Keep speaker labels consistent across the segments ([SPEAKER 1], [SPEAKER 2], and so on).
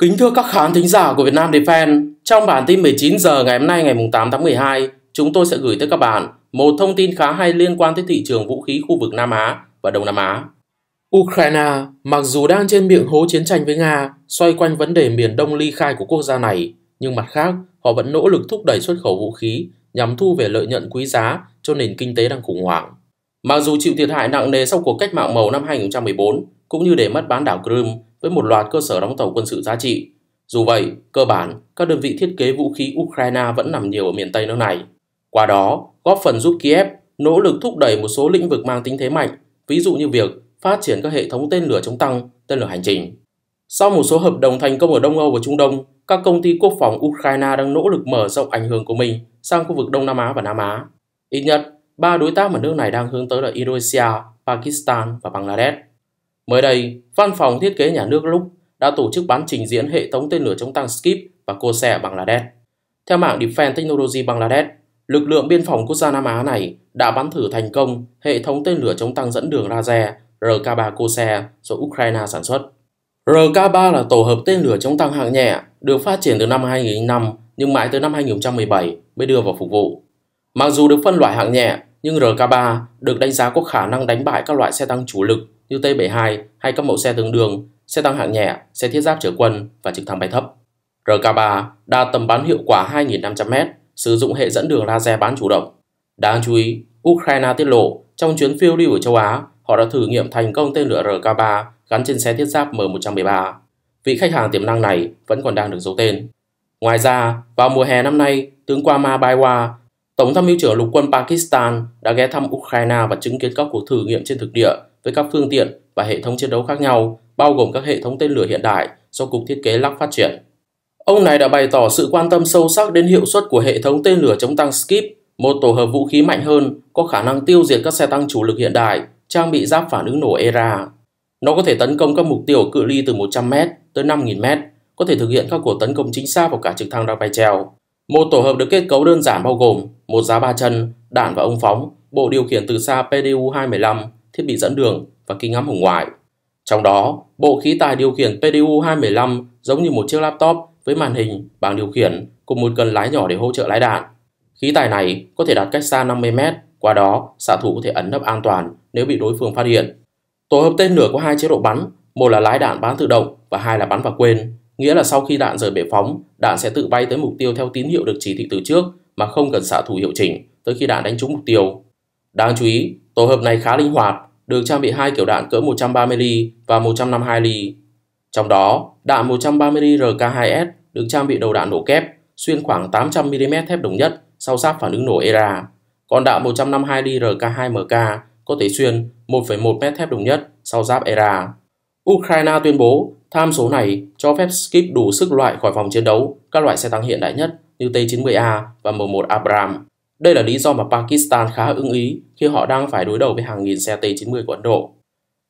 [SPEAKER 1] Kính thưa các khán thính giả của Việt Nam Defense, trong bản tin 19 giờ ngày hôm nay ngày 8 tháng 12, chúng tôi sẽ gửi tới các bạn một thông tin khá hay liên quan tới thị trường vũ khí khu vực Nam Á và Đông Nam Á. Ukraine, mặc dù đang trên miệng hố chiến tranh với Nga, xoay quanh vấn đề miền Đông ly khai của quốc gia này, nhưng mặt khác, họ vẫn nỗ lực thúc đẩy xuất khẩu vũ khí nhằm thu về lợi nhuận quý giá cho nền kinh tế đang khủng hoảng. Mặc dù chịu thiệt hại nặng nề sau cuộc cách mạng màu năm 2014, cũng như để mất bán đảo Crimea, với một loạt cơ sở đóng tàu quân sự giá trị. Dù vậy, cơ bản, các đơn vị thiết kế vũ khí Ukraine vẫn nằm nhiều ở miền Tây nước này. Qua đó, góp phần giúp Kiev nỗ lực thúc đẩy một số lĩnh vực mang tính thế mạnh, ví dụ như việc phát triển các hệ thống tên lửa chống tăng, tên lửa hành trình. Sau một số hợp đồng thành công ở Đông Âu và Trung Đông, các công ty quốc phòng Ukraine đang nỗ lực mở rộng ảnh hưởng của mình sang khu vực Đông Nam Á và Nam Á. Ít nhất, ba đối tác mà nước này đang hướng tới là Indonesia, Pakistan và Bangladesh. Mới đây, Văn phòng Thiết kế Nhà nước lúc đã tổ chức bán trình diễn hệ thống tên lửa chống tăng Skip và Corsair ở Bangladesh. Theo mạng Defense Technology Bangladesh, lực lượng biên phòng quốc gia Nam Á này đã bắn thử thành công hệ thống tên lửa chống tăng dẫn đường laser RK-3 Corsair do Ukraine sản xuất. RK-3 là tổ hợp tên lửa chống tăng hạng nhẹ được phát triển từ năm 2005 nhưng mãi tới năm 2017 mới đưa vào phục vụ. Mặc dù được phân loại hạng nhẹ, nhưng RK-3 được đánh giá có khả năng đánh bại các loại xe tăng chủ lực như T72 hay các mẫu xe tương đương, xe tăng hạng nhẹ, xe thiết giáp chở quân và trực thăng bay thấp. RK3 đa tầm bắn hiệu quả 2.500m, sử dụng hệ dẫn đường laser bán chủ động. Đáng chú ý, Ukraine tiết lộ trong chuyến phiêu lưu ở châu Á, họ đã thử nghiệm thành công tên lửa RK3 gắn trên xe thiết giáp M113. Vị khách hàng tiềm năng này vẫn còn đang được giấu tên. Ngoài ra, vào mùa hè năm nay, tướng Kwama Baiwa, Tổng tham mưu trưởng lục quân Pakistan đã ghé thăm Ukraine và chứng kiến các cuộc thử nghiệm trên thực địa với các phương tiện và hệ thống chiến đấu khác nhau, bao gồm các hệ thống tên lửa hiện đại do Cục Thiết kế lắp phát triển. Ông này đã bày tỏ sự quan tâm sâu sắc đến hiệu suất của hệ thống tên lửa chống tăng Skip, một tổ hợp vũ khí mạnh hơn có khả năng tiêu diệt các xe tăng chủ lực hiện đại, trang bị giáp phản ứng nổ ERA. Nó có thể tấn công các mục tiêu cự ly từ 100m tới 5.000m, có thể thực hiện các cuộc tấn công chính xác vào cả trực thăng đang bay treo. Một tổ hợp được kết cấu đơn giản bao gồm một giá ba chân, đạn và ống phóng, bộ điều khiển từ xa PDU-215, thiết bị dẫn đường và kính ngắm hồng ngoại. Trong đó, bộ khí tài điều khiển PDU-215 giống như một chiếc laptop với màn hình, bảng điều khiển cùng một cần lái nhỏ để hỗ trợ lái đạn. Khí tài này có thể đặt cách xa 50 m, qua đó xạ thủ có thể ẩn nấp an toàn nếu bị đối phương phát hiện. Tổ hợp tên lửa có hai chế độ bắn, một là lái đạn bắn tự động và hai là bắn và quên, nghĩa là sau khi đạn rời bể phóng, đạn sẽ tự bay tới mục tiêu theo tín hiệu được chỉ thị từ trước mà không cần xạ thủ hiệu chỉnh tới khi đạn đánh trúng mục tiêu. Đáng chú ý, tổ hợp này khá linh hoạt được trang bị hai kiểu đạn cỡ 130 ly và 152 ly. Trong đó, đạn 130 ly RK2S được trang bị đầu đạn nổ kép xuyên khoảng 800 mm thép đồng nhất sau sáp phản ứng nổ ERA, còn đạn 152 ly RK2MK có thể xuyên 1,1 m thép đồng nhất sau giáp ERA. Ukraine tuyên bố tham số này cho phép Skip đủ sức loại khỏi vòng chiến đấu các loại xe tăng hiện đại nhất như T-90A và M1 Abrams. Đây là lý do mà Pakistan khá ưng ý khi họ đang phải đối đầu với hàng nghìn xe T-90 của Ấn Độ.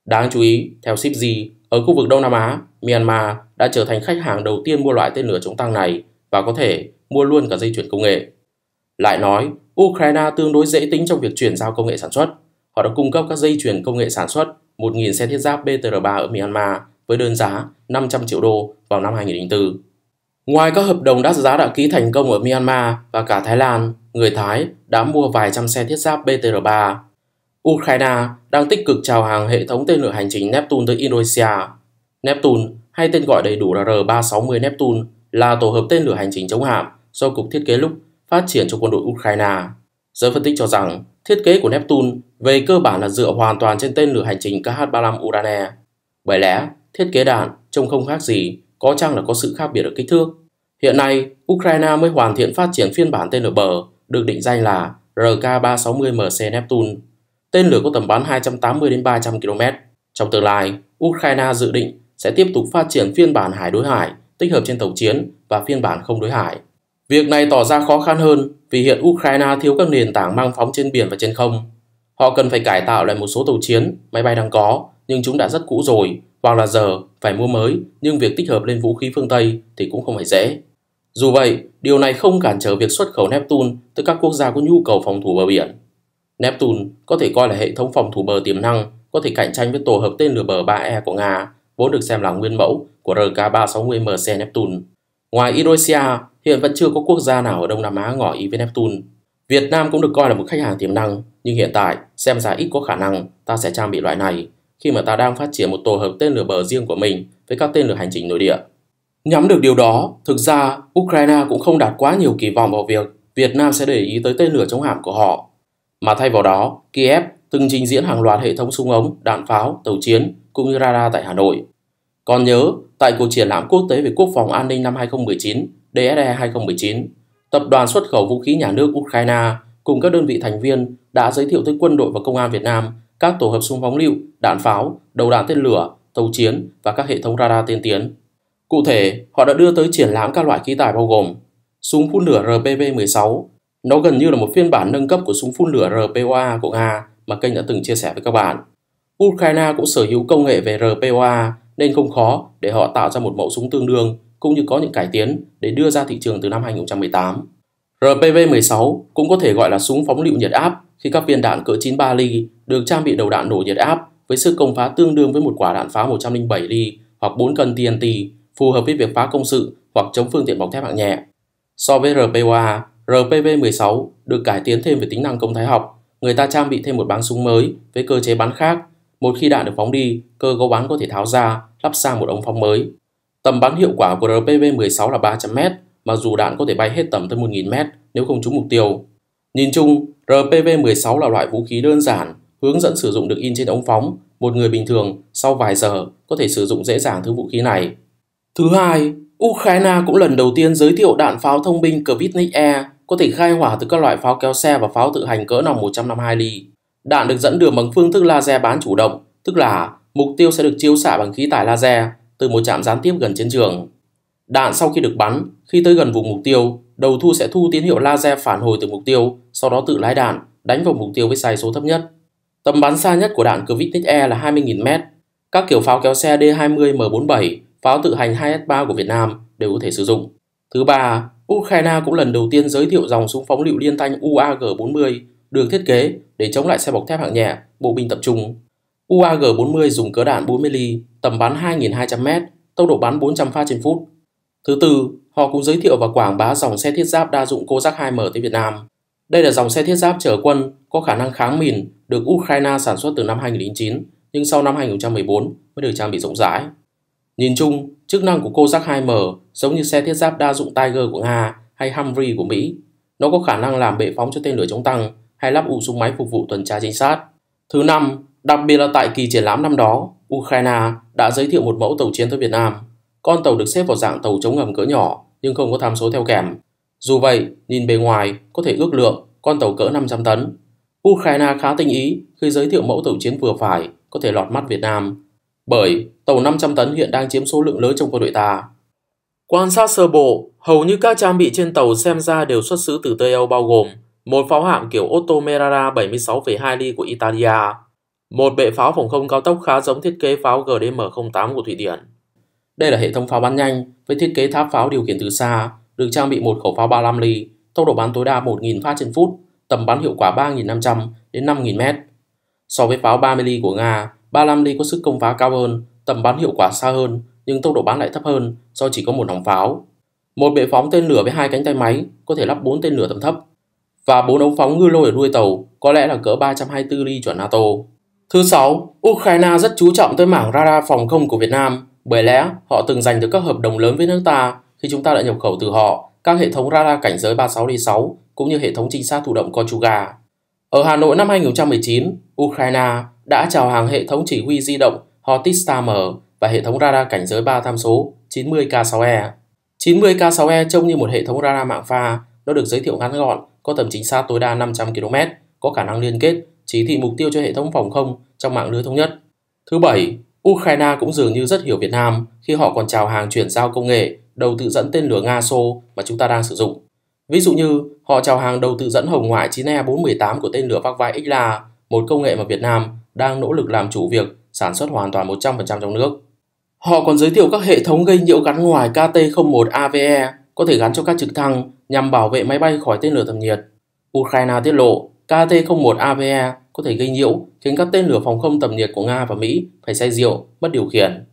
[SPEAKER 1] Đáng chú ý, theo Sipji, ở khu vực Đông Nam Á, Myanmar đã trở thành khách hàng đầu tiên mua loại tên lửa chống tăng này và có thể mua luôn cả dây chuyển công nghệ. Lại nói, Ukraine tương đối dễ tính trong việc chuyển giao công nghệ sản xuất. Họ đã cung cấp các dây chuyển công nghệ sản xuất 1.000 xe thiết giáp BTR-3 ở Myanmar với đơn giá 500 triệu đô vào năm 2004. Ngoài các hợp đồng đắt giá đã ký thành công ở Myanmar và cả Thái Lan, người Thái đã mua vài trăm xe thiết giáp BTR-3. Ukraine đang tích cực chào hàng hệ thống tên lửa hành trình Neptune tới Indonesia. Neptune, hay tên gọi đầy đủ là R-360 Neptune, là tổ hợp tên lửa hành trình chống hạm do Cục Thiết kế Lúc phát triển cho quân đội Ukraine. Giới phân tích cho rằng, thiết kế của Neptune về cơ bản là dựa hoàn toàn trên tên lửa hành trình KH-35 Urane. Bởi lẽ, thiết kế đạn trông không khác gì, có chăng là có sự khác biệt ở kích thước. Hiện nay, Ukraine mới hoàn thiện phát triển phiên bản tên lửa bờ, được định danh là RK-360MC Neptune, tên lửa có tầm bắn 280 đến 300 km. Trong tương lai, Ukraine dự định sẽ tiếp tục phát triển phiên bản hải đối hải tích hợp trên tàu chiến và phiên bản không đối hải. Việc này tỏ ra khó khăn hơn vì hiện Ukraine thiếu các nền tảng mang phóng trên biển và trên không. Họ cần phải cải tạo lại một số tàu chiến, máy bay đang có, nhưng chúng đã rất cũ rồi, hoặc là giờ phải mua mới, nhưng việc tích hợp lên vũ khí phương Tây thì cũng không phải dễ. Dù vậy, điều này không cản trở việc xuất khẩu Neptune từ các quốc gia có nhu cầu phòng thủ bờ biển. Neptune có thể coi là hệ thống phòng thủ bờ tiềm năng, có thể cạnh tranh với tổ hợp tên lửa bờ 3E của Nga, vốn được xem là nguyên mẫu của RK-360MC Neptune. Ngoài Indonesia, hiện vẫn chưa có quốc gia nào ở Đông Nam Á ngỏ ý với Neptune. Việt Nam cũng được coi là một khách hàng tiềm năng, nhưng hiện tại xem ra ít có khả năng ta sẽ trang bị loại này khi mà ta đang phát triển một tổ hợp tên lửa bờ riêng của mình với các tên lửa hành trình nội địa. Nhắm được điều đó, thực ra Ukraine cũng không đạt quá nhiều kỳ vọng vào việc Việt Nam sẽ để ý tới tên lửa chống hạm của họ. Mà thay vào đó, Kiev từng trình diễn hàng loạt hệ thống súng ống, đạn pháo, tàu chiến cũng như radar tại Hà Nội. Còn nhớ, tại cuộc triển lãm quốc tế về quốc phòng an ninh năm 2019, DSE 2019, Tập đoàn xuất khẩu vũ khí nhà nước Ukraine cùng các đơn vị thành viên đã giới thiệu tới quân đội và công an Việt Nam các tổ hợp súng phóng lựu, đạn pháo, đầu đạn tên lửa, tàu chiến và các hệ thống radar tiên tiến. Cụ thể, họ đã đưa tới triển lãm các loại khí tài bao gồm súng phun lửa RPV-16. Nó gần như là một phiên bản nâng cấp của súng phun lửa RPOA của Nga mà kênh đã từng chia sẻ với các bạn. Ukraine cũng sở hữu công nghệ về RPOA nên không khó để họ tạo ra một mẫu súng tương đương cũng như có những cải tiến để đưa ra thị trường từ năm 2018. RPV-16 cũng có thể gọi là súng phóng lựu nhiệt áp khi các viên đạn cỡ 93 ly được trang bị đầu đạn nổ nhiệt áp với sức công phá tương đương với một quả đạn phá 107 ly hoặc 4 cân TNT phù hợp với việc phá công sự hoặc chống phương tiện bọc thép hạng nhẹ. So với RPOA, RPV-16 được cải tiến thêm về tính năng công thái học, người ta trang bị thêm một báng súng mới với cơ chế bắn khác. Một khi đạn được phóng đi, cơ cấu bắn có thể tháo ra, lắp sang một ống phóng mới. Tầm bắn hiệu quả của RPV-16 là 300m, mặc dù đạn có thể bay hết tầm tới 1.000m nếu không trúng mục tiêu. Nhìn chung, RPV-16 là loại vũ khí đơn giản, hướng dẫn sử dụng được in trên ống phóng. Một người bình thường sau vài giờ có thể sử dụng dễ dàng thứ vũ khí này. Thứ hai, Ukraine cũng lần đầu tiên giới thiệu đạn pháo thông binh Kvitnik E có thể khai hỏa từ các loại pháo kéo xe và pháo tự hành cỡ nòng 152 ly. Đạn được dẫn đường bằng phương thức laser bán chủ động, tức là mục tiêu sẽ được chiếu xạ bằng khí tải laser từ một trạm gián tiếp gần chiến trường. Đạn sau khi được bắn, khi tới gần vùng mục tiêu, đầu thu sẽ thu tín hiệu laser phản hồi từ mục tiêu, sau đó tự lái đạn, đánh vào mục tiêu với sai số thấp nhất. Tầm bắn xa nhất của đạn Kvitnik E là 20.000m. Các kiểu pháo kéo xe D20 M47 pháo tự hành 2S3 của Việt Nam đều có thể sử dụng. Thứ ba, Ukraine cũng lần đầu tiên giới thiệu dòng súng phóng lựu liên thanh UAG-40 được thiết kế để chống lại xe bọc thép hạng nhẹ, bộ binh tập trung. UAG-40 dùng cỡ đạn 40 mm tầm bắn 2.200m, tốc độ bắn 400 phát trên phút. Thứ tư, họ cũng giới thiệu và quảng bá dòng xe thiết giáp đa dụng Kozak 2M tới Việt Nam. Đây là dòng xe thiết giáp chở quân có khả năng kháng mìn được Ukraine sản xuất từ năm 2009, nhưng sau năm 2014 mới được trang bị rộng rãi. Nhìn chung, chức năng của Cossack 2M giống như xe thiết giáp đa dụng Tiger của Nga hay Humvee của Mỹ. Nó có khả năng làm bệ phóng cho tên lửa chống tăng hay lắp ụ súng máy phục vụ tuần tra chính sát Thứ năm, đặc biệt là tại kỳ triển lãm năm đó, Ukraine đã giới thiệu một mẫu tàu chiến tới Việt Nam. Con tàu được xếp vào dạng tàu chống ngầm cỡ nhỏ nhưng không có tham số theo kèm. Dù vậy, nhìn bề ngoài có thể ước lượng con tàu cỡ 500 tấn. Ukraine khá tinh ý khi giới thiệu mẫu tàu chiến vừa phải có thể lọt mắt Việt Nam bởi tàu 500 tấn hiện đang chiếm số lượng lớn trong quân đội ta. Quan sát sơ bộ, hầu như các trang bị trên tàu xem ra đều xuất xứ từ Tây Âu bao gồm một pháo hạm kiểu Otto Merara 76,2 ly của Italia, một bệ pháo phòng không cao tốc khá giống thiết kế pháo GDM-08 của Thụy Điển. Đây là hệ thống pháo bắn nhanh với thiết kế tháp pháo điều khiển từ xa, được trang bị một khẩu pháo 35 ly, tốc độ bắn tối đa 1.000 phát trên phút, tầm bắn hiệu quả 3.500 đến 5.000 mét. So với pháo 30 ly của Nga, 35 ly có sức công phá cao hơn, tầm bắn hiệu quả xa hơn nhưng tốc độ bắn lại thấp hơn do chỉ có một nòng pháo. Một bệ phóng tên lửa với hai cánh tay máy có thể lắp 4 tên lửa tầm thấp và bốn ống phóng ngư lôi ở đuôi tàu có lẽ là cỡ 324 ly chuẩn NATO. Thứ sáu, Ukraine rất chú trọng tới mảng radar phòng không của Việt Nam, bởi lẽ họ từng giành được các hợp đồng lớn với nước ta khi chúng ta đã nhập khẩu từ họ các hệ thống radar cảnh giới 36 ly 6 cũng như hệ thống trinh sát thụ động Kochuga. Ở Hà Nội năm 2019, Ukraine đã chào hàng hệ thống chỉ huy di động Hortista M và hệ thống radar cảnh giới 3 tham số 90K6E. 90K6E trông như một hệ thống radar mạng pha, nó được giới thiệu ngắn gọn, có tầm chính xác tối đa 500 km, có khả năng liên kết, chỉ thị mục tiêu cho hệ thống phòng không trong mạng lưới thống nhất. Thứ bảy, Ukraine cũng dường như rất hiểu Việt Nam khi họ còn chào hàng chuyển giao công nghệ đầu tự dẫn tên lửa Nga Xô mà chúng ta đang sử dụng. Ví dụ như họ chào hàng đầu tự dẫn hồng ngoại 9E418 của tên lửa Vác vai Xla, một công nghệ mà Việt Nam đang nỗ lực làm chủ việc sản xuất hoàn toàn 100% trong nước. Họ còn giới thiệu các hệ thống gây nhiễu gắn ngoài KT-01 AVE có thể gắn cho các trực thăng nhằm bảo vệ máy bay khỏi tên lửa tầm nhiệt. Ukraine tiết lộ KT-01 AVE có thể gây nhiễu khiến các tên lửa phòng không tầm nhiệt của Nga và Mỹ phải say rượu, mất điều khiển.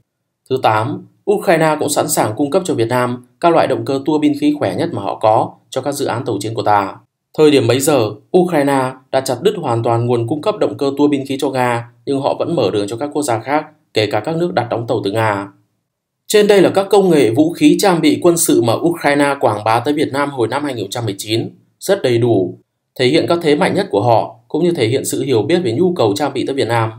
[SPEAKER 1] Thứ 8, Ukraine cũng sẵn sàng cung cấp cho Việt Nam các loại động cơ tua bin khí khỏe nhất mà họ có cho các dự án tàu chiến của ta. Thời điểm bấy giờ, Ukraine đã chặt đứt hoàn toàn nguồn cung cấp động cơ tua bin khí cho Nga, nhưng họ vẫn mở đường cho các quốc gia khác, kể cả các nước đặt đóng tàu từ Nga. Trên đây là các công nghệ vũ khí trang bị quân sự mà Ukraine quảng bá tới Việt Nam hồi năm 2019, rất đầy đủ, thể hiện các thế mạnh nhất của họ, cũng như thể hiện sự hiểu biết về nhu cầu trang bị tới Việt Nam.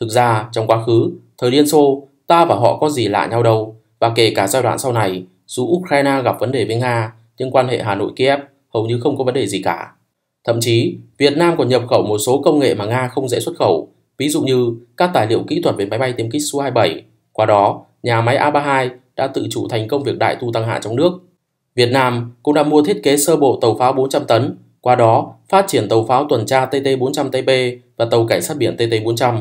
[SPEAKER 1] Thực ra, trong quá khứ, thời Liên Xô, ta và họ có gì lạ nhau đâu, và kể cả giai đoạn sau này, dù Ukraine gặp vấn đề với Nga, nhưng quan hệ Hà Nội-Kiev hầu như không có vấn đề gì cả. Thậm chí, Việt Nam còn nhập khẩu một số công nghệ mà Nga không dễ xuất khẩu, ví dụ như các tài liệu kỹ thuật về máy bay tiêm kích Su-27. Qua đó, nhà máy A-32 đã tự chủ thành công việc đại tu tăng hạ trong nước. Việt Nam cũng đã mua thiết kế sơ bộ tàu pháo 400 tấn, qua đó phát triển tàu pháo tuần tra tt 400 tb và tàu cảnh sát biển TT-400.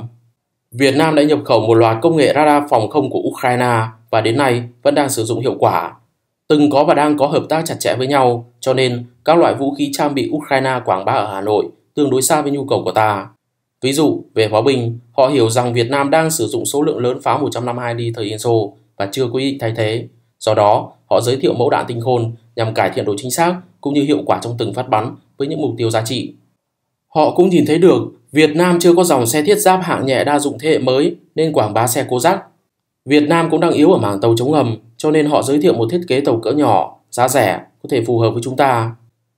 [SPEAKER 1] Việt Nam đã nhập khẩu một loạt công nghệ radar phòng không của Ukraine và đến nay vẫn đang sử dụng hiệu quả từng có và đang có hợp tác chặt chẽ với nhau, cho nên các loại vũ khí trang bị Ukraine quảng bá ở Hà Nội tương đối xa với nhu cầu của ta. Ví dụ, về pháo binh, họ hiểu rằng Việt Nam đang sử dụng số lượng lớn pháo 152 ly thời Yên Xô và chưa quy định thay thế. Do đó, họ giới thiệu mẫu đạn tinh khôn nhằm cải thiện độ chính xác cũng như hiệu quả trong từng phát bắn với những mục tiêu giá trị. Họ cũng nhìn thấy được Việt Nam chưa có dòng xe thiết giáp hạng nhẹ đa dụng thế hệ mới nên quảng bá xe cố giác. Việt Nam cũng đang yếu ở mảng tàu chống ngầm cho nên họ giới thiệu một thiết kế tàu cỡ nhỏ, giá rẻ, có thể phù hợp với chúng ta.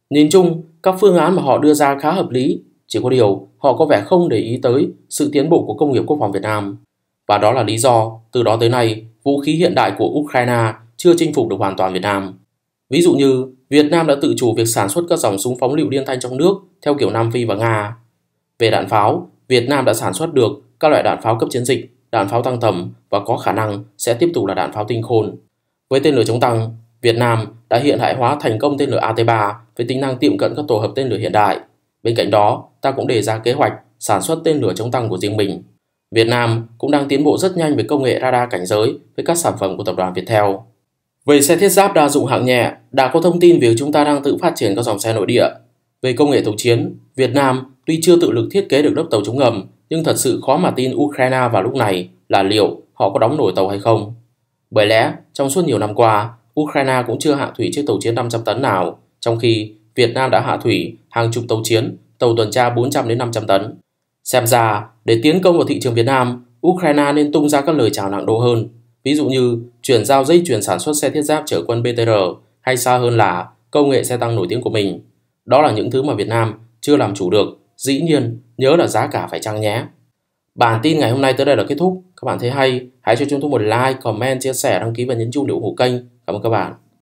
[SPEAKER 1] Nhìn chung, các phương án mà họ đưa ra khá hợp lý, chỉ có điều họ có vẻ không để ý tới sự tiến bộ của công nghiệp quốc phòng Việt Nam. Và đó là lý do, từ đó tới nay, vũ khí hiện đại của Ukraine chưa chinh phục được hoàn toàn Việt Nam. Ví dụ như, Việt Nam đã tự chủ việc sản xuất các dòng súng phóng lựu liên thanh trong nước theo kiểu Nam Phi và Nga. Về đạn pháo, Việt Nam đã sản xuất được các loại đạn pháo cấp chiến dịch, đạn pháo tăng tầm và có khả năng sẽ tiếp tục là đạn pháo tinh khôn. Với tên lửa chống tăng, Việt Nam đã hiện đại hóa thành công tên lửa AT-3 với tính năng tiệm cận các tổ hợp tên lửa hiện đại. Bên cạnh đó, ta cũng đề ra kế hoạch sản xuất tên lửa chống tăng của riêng mình. Việt Nam cũng đang tiến bộ rất nhanh về công nghệ radar cảnh giới với các sản phẩm của tập đoàn Viettel. Về xe thiết giáp đa dụng hạng nhẹ, đã có thông tin việc chúng ta đang tự phát triển các dòng xe nội địa. Về công nghệ tàu chiến, Việt Nam tuy chưa tự lực thiết kế được lớp tàu chống ngầm, nhưng thật sự khó mà tin Ukraine vào lúc này là liệu họ có đóng nổi tàu hay không. Bởi lẽ, trong suốt nhiều năm qua, Ukraine cũng chưa hạ thủy chiếc tàu chiến 500 tấn nào, trong khi Việt Nam đã hạ thủy hàng chục tàu chiến, tàu tuần tra 400 đến 500 tấn. Xem ra, để tiến công vào thị trường Việt Nam, Ukraine nên tung ra các lời chào nặng đô hơn, ví dụ như chuyển giao dây chuyển sản xuất xe thiết giáp chở quân BTR hay xa hơn là công nghệ xe tăng nổi tiếng của mình. Đó là những thứ mà Việt Nam chưa làm chủ được, dĩ nhiên nhớ là giá cả phải chăng nhé. Bản tin ngày hôm nay tới đây là kết thúc. Các bạn thấy hay, hãy cho chúng tôi một like, comment, chia sẻ, đăng ký và nhấn chuông để ủng hộ kênh. Cảm ơn các bạn.